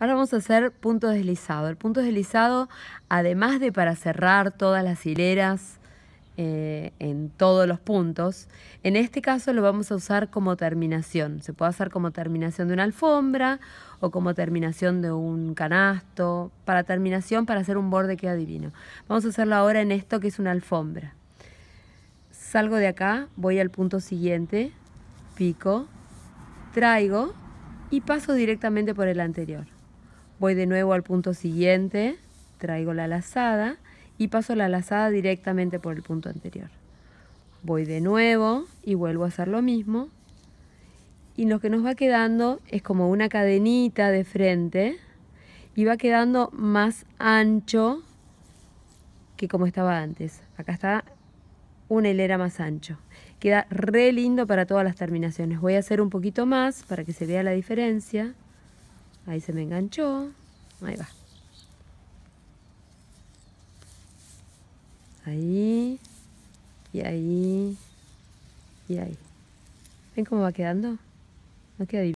Ahora vamos a hacer punto deslizado. El punto deslizado, además de para cerrar todas las hileras eh, en todos los puntos, en este caso lo vamos a usar como terminación. Se puede hacer como terminación de una alfombra o como terminación de un canasto. Para terminación, para hacer un borde que adivino. Vamos a hacerlo ahora en esto que es una alfombra. Salgo de acá, voy al punto siguiente, pico, traigo y paso directamente por el anterior. Voy de nuevo al punto siguiente, traigo la lazada y paso la lazada directamente por el punto anterior. Voy de nuevo y vuelvo a hacer lo mismo. Y lo que nos va quedando es como una cadenita de frente y va quedando más ancho que como estaba antes. Acá está una hilera más ancho. Queda re lindo para todas las terminaciones. Voy a hacer un poquito más para que se vea la diferencia. Ahí se me enganchó. Ahí va. Ahí. Y ahí. Y ahí. ¿Ven cómo va quedando? No queda divino.